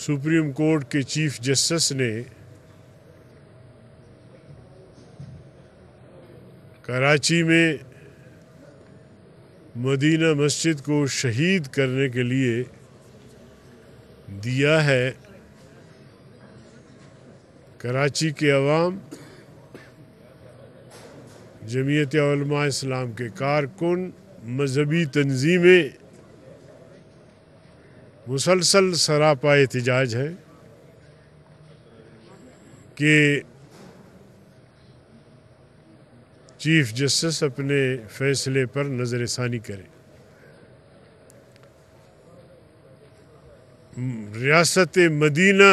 supreme court के chief justice ने कराची में मदीना मस्जिद को शहीद करने के लिए दिया है कराची के अवाम जमीयत इस्लाम के कारकुन मजहबी तंजीमें मुसलसल सरापा एहतजाज है कि चीफ जस्टिस अपने फैसले पर नज़र षानी करें रियासत मदीना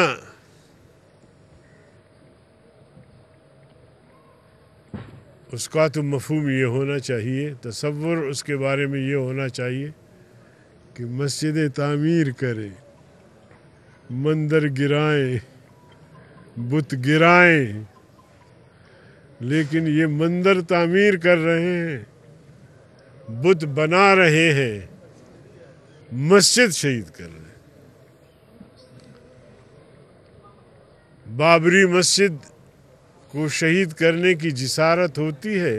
उसका तो मफहम ये होना चाहिए तस्वुर उसके बारे में ये होना चाहिए कि मस्जिदें तामीर करें मंदिर गिराएं बुत गिराएं लेकिन ये मंदिर तामीर कर रहे हैं बुत बना रहे हैं मस्जिद शहीद कर रहे हैं बाबरी मस्जिद को शहीद करने की जिसारत होती है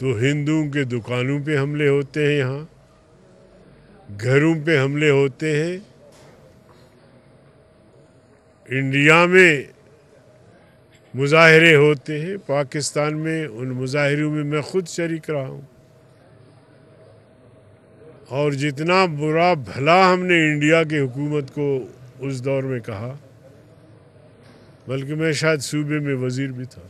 तो हिंदुओं के दुकानों पे हमले होते हैं यहाँ घरों पे हमले होते हैं इंडिया में मुजाहरे होते हैं पाकिस्तान में उन मुजाहरों में मैं खुद शरीक रहा हूँ और जितना बुरा भला हमने इंडिया की हुकूमत को उस दौर में कहा बल्कि मैं शायद सूबे में वज़ीर भी था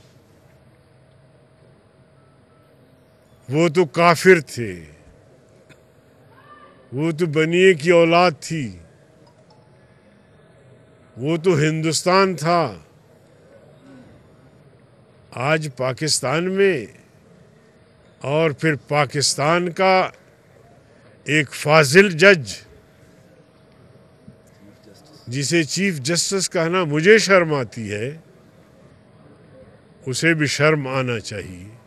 वो तो काफिर थे वो तो बनिए की औलाद थी वो तो हिंदुस्तान था आज पाकिस्तान में और फिर पाकिस्तान का एक फाजिल जज जिसे चीफ जस्टिस कहना मुझे शर्म आती है उसे भी शर्म आना चाहिए